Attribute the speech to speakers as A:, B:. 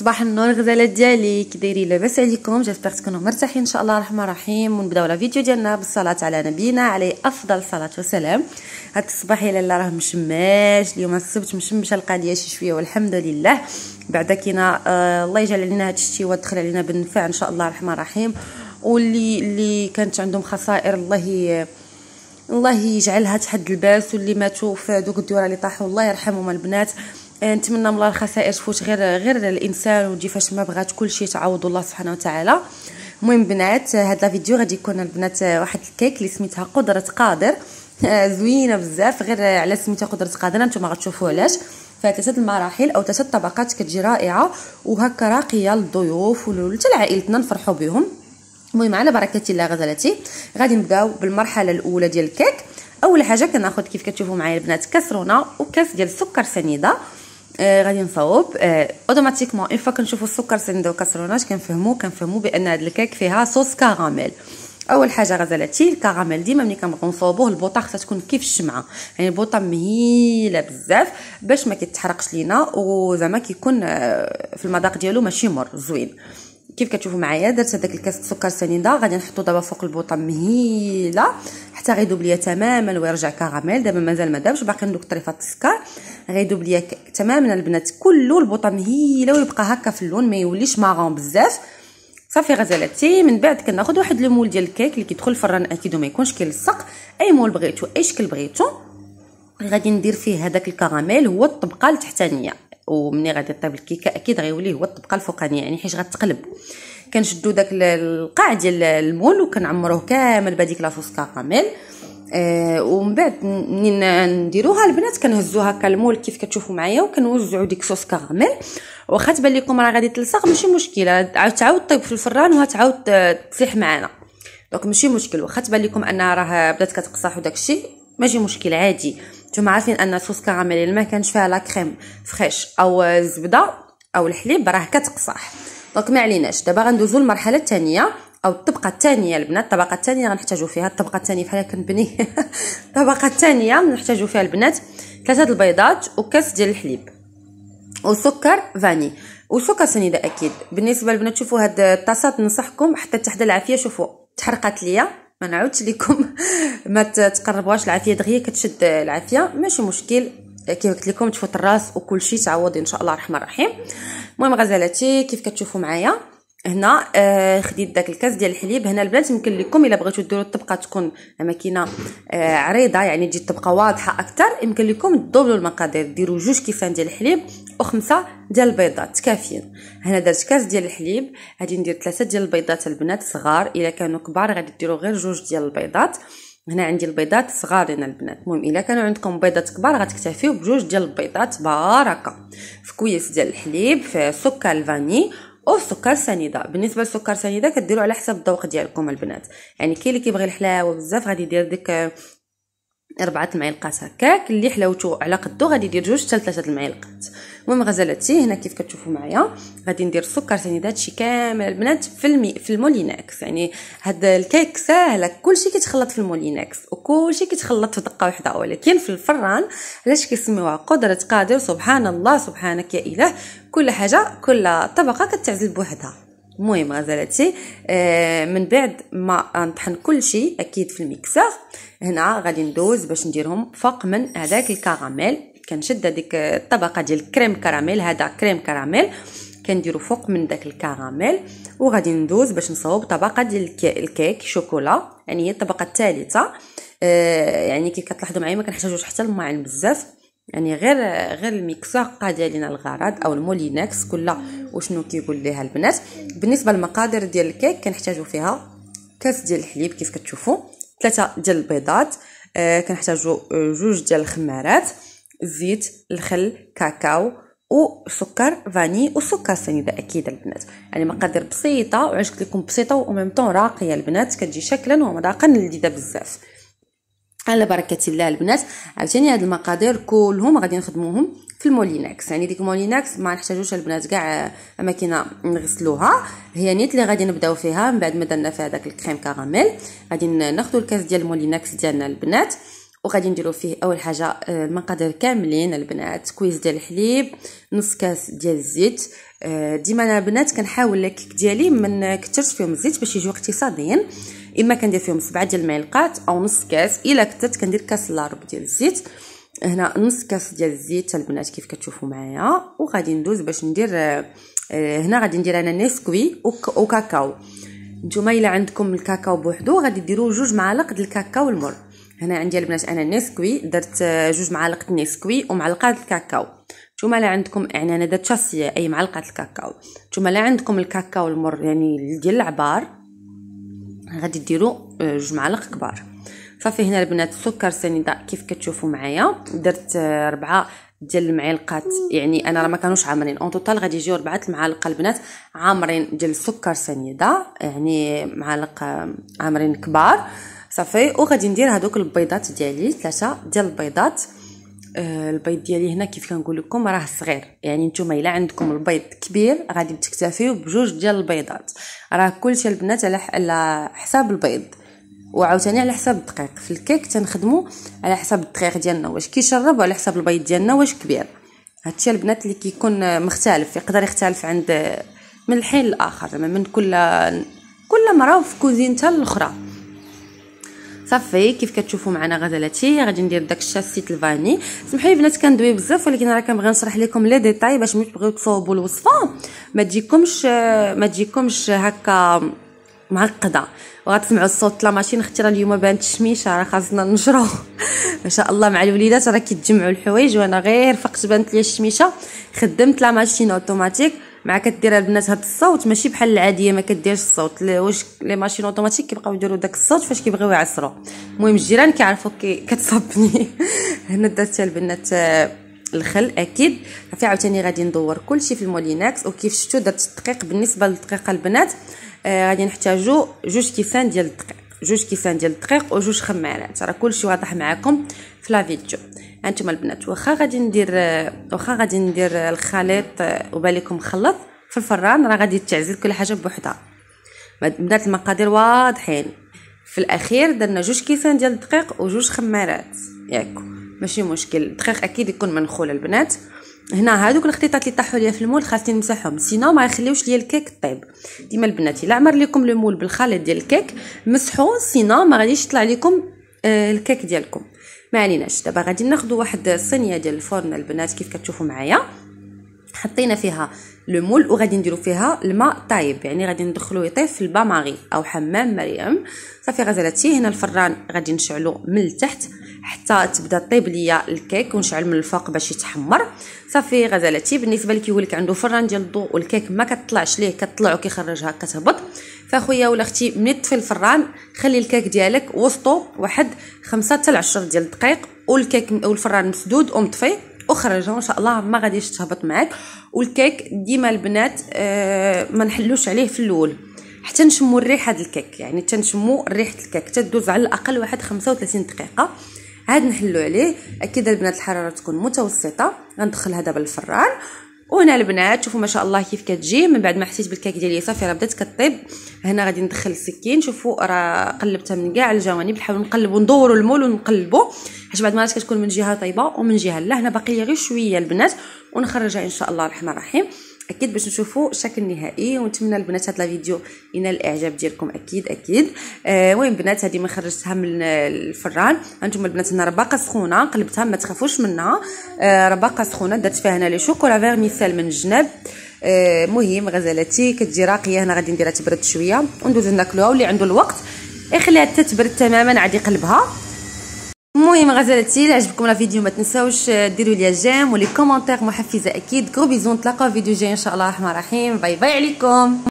A: صباح النور غزاله ديالي كي دايرين لاباس عليكم جيسبر تكونوا مرتاحين ان شاء الله الرحمن الرحيم ونبداو لا فيديو ديالنا بالصلاه على نبينا عليه افضل صلاه وسلام هاد الصباح يا لاله راه مشماش اليوم السبت مشمشه القضيه شي شويه والحمد لله بعدا كينا آه الله يجعل علينا هاد الشتي ودخل علينا بالنفع ان شاء الله الرحمن الرحيم واللي اللي كانت عندهم خسائر الله الله يجعلها تحد الباس واللي ماتوا في دوك الديور اللي طاحوا الله يرحمهم البنات نتمنى من الله الخسائر تفوت غير غير الانسان ودي فاش ما بغات كلشي تعوض الله سبحانه وتعالى المهم بنات هذا الفيديو غادي يكون البنات واحد الكيك اللي سميتها قدره قادر زوينه بزاف غير على سميتها قدره قادر نتوما غتشوفوا علاش فثلاثه المراحل او ثلاثه الطبقات كتجي رائعه وهكا راقيه للضيوف وحتى لعائلتنا نفرحوا بهم المهم على بركه الله غزلاتي غادي نبداو بالمرحله الاولى ديال الكيك اول حاجه كناخذ كيف كتشوفوا معايا البنات كسرونه وكاس ديال السكر سنيده آه غادي نصاوب آه اوتوماتيكمون اون فوا كنشوفو السكر سندو كاسروناج كنفهمو كنفهمو بان هاد الكيك فيها صوص كاراميل اول حاجه غزالاتي الكراميل ديما ملي كنبغيو نصوبوه البوطه خصها تكون كيف الشمعه يعني البوطه مهيله بزاف باش ما كيتحرقش لينا وزعما كيكون آه، في المذاق ديالو ماشي مر زوين كيف كتشوفوا معايا درت هذاك الكاس سكر سنيده غادي نحطو دابا فوق البوطه مهيله حتى غيذوب ليا تماما ويرجع كراميل دابا مازال ما دابش باقي ندوك طريفه السكر غيذوب ليا تماما البنات كله البوطه مهيله ويبقى هكا في اللون ما يوليش مارون بزاف صافي غزالاتي من بعد كناخذ واحد المول ديال الكيك اللي كيدخل الفران اكيد وما يكونش كيلصق اي مول بغيتو اي شكل بغيتو غادي ندير فيه هذاك الكراميل هو الطبقه التحتانيه ومني غادي طيب الكيكه اكيد غيولي هو الطبقه الفوقانيه يعني حيت غتقلب كنشدو داك القاع ديال المول وكنعمروه كامل بهذيك لاصوص كامل آه ومن بعد منين نديروها البنات كنهزو هكا المول كيف كتشوفوا معايا وكنوزعوا ديك صوص كغاميل واخا تبان لكم راه غادي تلصق ماشي مشكله عاود تعاود طيب في الفران وهتعاود آه، تسيح معانا دونك ماشي مشكل واخا تبان لكم انها راه بدات كتقصح وداكشي ماشي مشكل عادي نتوما عارفين ان صوص كراميل ما كانش فيها لا كريم فريش او الزبده او الحليب راه كتقصح دونك ما عليناش دابا غندوزو للمرحله الثانيه او الطبقه الثانيه البنات الطبقه الثانيه غنحتاجو فيها الطبقه الثانيه بحال كنبني الطبقه الثانيه نحتاجو فيها البنات ثلاثه البيضات وكاس ديال الحليب وسكر فاني وسكر سنيده اكيد بالنسبه للبنات شوفوا هاد الطاسات ننصحكم حتى تحت العافيه شوفوا تحرقات ليا ما نعاودش لكم ما تقربوهاش العافيه دغيا كتشد العافيه ماشي مشكل كيف قلت لكم تفوت الراس وكل شيء تعوض ان شاء الله الرحمن الرحيم المهم غزالاتي كيف كتشوفوا معايا هنا آه، خديت داك الكاس ديال الحليب هنا البنات يمكن لكم الا بغيتو ديروا الطبقه تكون ماكينه آه، عريضه يعني تجي الطبقه واضحه اكثر يمكن لكم تدوبلوا المقادير ديروا جوج كيفان ديال الحليب وخمسة ديال البيضات كافيين هنا درت كاس ديال الحليب غادي ندير ثلاثة ديال البيضات البنات صغار الا كانوا كبار غادي ديروا غير جوج ديال البيضات هنا عندي البيضات صغارين البنات المهم الا كانوا عندكم بيضات كبار غتكتفيو بجوج ديال البيضات باركه في كويس ديال الحليب في سكر الفاني او سكر سنيده بالنسبه لسكر سنيده كديروا على حسب الذوق ديالكم البنات يعني كاين اللي كيبغي الحلاوه بزاف غادي يدير ديك أربعة المعلقات هكاك اللي حلاوتو على قدو غادي يدير جوج حتى ثلاثة المعلقات المهم غزالاتي هنا كيف كتشوفوا معايا غادي ندير السكر ثاني داكشي كامل البنات في المي في الموليناكس يعني هاد الكيك ساهله كلشي كيتخلط في الموليناكس وكلشي كيتخلط في دقه واحده ولكن في الفران علاش كيسميوها قدره قادر سبحان الله سبحانك يا اله كل حاجه كل طبقه كتعزل بوحدها المهم غزالاتي آه من بعد ما نطحن كل شيء اكيد في الميكسر هنا غادي ندوز باش نديرهم فوق من هذاك الكراميل كنشد هذيك الطبقه ديال الكريم كراميل هذا كريم كراميل كنديرو فوق من داك الكراميل وغادي ندوز باش نصاوب طبقه ديال الكيك شوكولا يعني هي الطبقه الثالثه آه يعني كي كتلاحظوا معايا ما كنحتاجوش حتى الماعن بزاف يعني غير غير المكسة قاد لنا الغرض او المولينكس كل وشنو كيقول ليها البنات بالنسبه للمقادير ديال الكيك كنحتاجو فيها كاس ديال الحليب كيف كتشوفوا ثلاثه ديال البيضات آه كنحتاجو جوج ديال الخمارات الزيت الخل كاكاو وسكر فاني وسكر سنيدة اكيد البنات يعني مقادير بسيطه وعلاش لكم بسيطه وميم طون راقيه البنات كتجي شكلا ومذاقا لذيذه بزاف على بركه الله البنات عاوتاني هاد المقادير كلهم غادي نخدموهم في الموليناكس يعني ديك الموليناكس ما نحتاجوش البنات كاع اماكن نغسلوها هي نيت اللي غادي نبداو فيها من بعد ما درنا فيها داك الكريم كراميل غادي ناخذ الكاس ديال الموليناكس ديالنا البنات وغادي نديرو فيه اول حاجه آه، المقادير كاملين البنات كويس ديال الحليب نص كاس ديال الزيت آه، ديما انا البنات كنحاول الكيك ديالي ما نكثرش فيهم الزيت باش يجيو اقتصاديين اما كندير فيهم سبعة ديال المعلقات او نص كاس الا كثرت كندير كاس الا ربع ديال الزيت هنا نص كاس ديال الزيت البنات كيف كتشوفوا معايا وغادي ندوز باش ندير آه، هنا غادي ندير انا نيسكوي وكاكاو نتوما الا عندكم الكاكاو بوحدو غادي ديروا جوج معالق ديال الكاكاو المر هنا عندي البنات انا نيسكوي درت آه، جوج معالق نيسكوي ومعلقه الكاكاو نتوما الا عندكم يعني انا درت شاسيه اي معلقه الكاكاو نتوما الا عندكم الكاكاو المر يعني ديال العبار غادي ديرو آه، جوج معالق كبار صافي هنا البنات السكر سنيده كيف كتشوفوا معايا درت آه، ربعه ديال المعلقات يعني انا راه ما كانوش عامرين اون توتال غادي يجيو ربعه المعالق البنات عامرين ديال السكر سنيده يعني معالق آه، عامرين كبار صافي وغادي ندير هذوك البيضات ديالي ثلاثه ديال البيضات آه، البيض ديالي هنا كيف كنقول لكم راه صغير يعني نتوما الا عندكم البيض كبير غادي تكتفيو بجوج ديال البيضات راه كلشي البنات على حساب البيض وعاوتاني على حساب الدقيق في الكيك تنخدمو على حساب الدقيق ديالنا واش كيشرب وعلى حساب البيض ديالنا واش كبير هادشي البنات اللي كيكون مختلف يقدر يختلف عند من الحين زعما من كل كل مراه في كوزينتها الاخرى صافي كيف كتشوفوا معنا غزلاتي غادي ندير داك الشاسيت الفاني سمحوا لي البنات كندوي بزاف ولكن راه كنبغي نشرح لكم لي ديتاي باش ملي تبغيو تصاوبوا الوصفه ما تجيكمش ما تجيكمش هكا معقده وغتسمعوا الصوت لا ماشين اختي راه اليوم بانت الشميشه راه خاصنا نجرو ما شاء الله مع الوليدات راه كيتجمعوا الحوايج وانا غير فقت بانت لي الشميشه خدمت لا ماشين اوتوماتيك مع كدير البنات الناس هاد الصوت ماشي بحال العاديه ما كديرش الصوت واش لي ماشين اوتوماتيك كيبقاو يديروا داك الصوت فاش كيبغيو يعصروا المهم الجيران كيعرفوا كي كتصبني هنا درت البنات آه، الخل اكيد صافي عاوتاني غادي ندور كلشي في الموليناكس وكيف شفتوا درت الدقيق بالنسبه للدقيقه البنات آه غادي نحتاجو جوج كيسان ديال الدقيق جوج كيسان ديال الدقيق وجوج خمارات راه كلشي واضح معاكم في لا فيديو هانتوما البنات واخا غادي ندير واخا غادي ندير الخليط وباليكم مخلط في الفران راه غادي تعزل كل حاجه بوحدها بدات المقادير واضحين في الاخير درنا جوج كيسان ديال الدقيق وجوج خمارات ياك ماشي مشكل الدقيق اكيد يكون منخول البنات هنا هادوك الخطيطات اللي طاحوا ليا في المول خاصني نمسحهم سينو ما يخليوش ليا الكيك طيب ديما البنات الا عمر ليكم المول بالخليط ديال الكيك مسحوه سينو ما غاديش يطلع لكم آه، الكيك ديالكم ما عليناش دابا غادي ناخذ واحد الصينيه ديال الفرن البنات كيف كتشوفوا معايا حطينا فيها المول وغادي نديرو فيها الماء طايب يعني غادي ندخلو يطيب في البا او حمام مريم صافي غزالاتي هنا الفران غادي نشعلو من التحت حتى تبدا طيب ليا الكيك ونشعل من الفوق باش يتحمر صافي غزالاتي بالنسبه اللي كيقول لك عنده فران ديال الضوء والكيك ما كتطلعش ليه كتطلع وكيخرجها كتهبط فاخويا ولا اختي ملي تطفي الفران خلي الكيك ديالك وسطو واحد خمسة حتى 10 ديال الدقائق والكيك والفران مسدود ومطفي وخرجها ان شاء الله ما غاديش تهبط معاك والكيك ديما البنات آه ما نحلوش عليه في الاول حتى نشمو الريحه ديال الكيك يعني تنشمو ريحه الكيك تدوز على الاقل واحد 35 دقيقه عاد نحلو عليه اكيد البنات الحراره تكون متوسطه غندخلها دابا للفران وهنا البنات شوفوا ما شاء الله كيف كتجي من بعد ما حسيت بالكاك ديالي صافي راه بدات كطيب هنا غادي ندخل السكين شوفوا راه قلبتها من كاع الجوانب نحاول نقلب وندوروا المول ونقلبوا حيت بعض المرات كتكون من جهه طيبه ومن جهه لا هنا باقي لي غير شويه البنات ونخرجها ان شاء الله الرحمن الرحيم اكيد باش نشوفوا الشكل النهائي ونتمنى البنات هاد لا فيديو ينال الاعجاب ديالكم اكيد اكيد المهم وين بنات هذه ما خرجتها من الفران هانتوما البنات هنا رباقه سخونه قلبتها ما تخافوش منها آه رباقه سخونه درت فيها هنا لي شوكولا فيرميسيل من الجناب آه مهم غزالتي كتجي راقيه هنا غادي نديرها تبرد شويه وندوز ناكلوها واللي عنده الوقت يخليها تتبرد تماما عاد يقلبها المهم غزالتي عجبكم لا فيديو ما تنساوش آه، ديروا لي جيم ولي كومونتير محفزه اكيد كرو بيزون نتلاقاو فيديو جاي ان شاء الله الرحمن الرحيم باي باي عليكم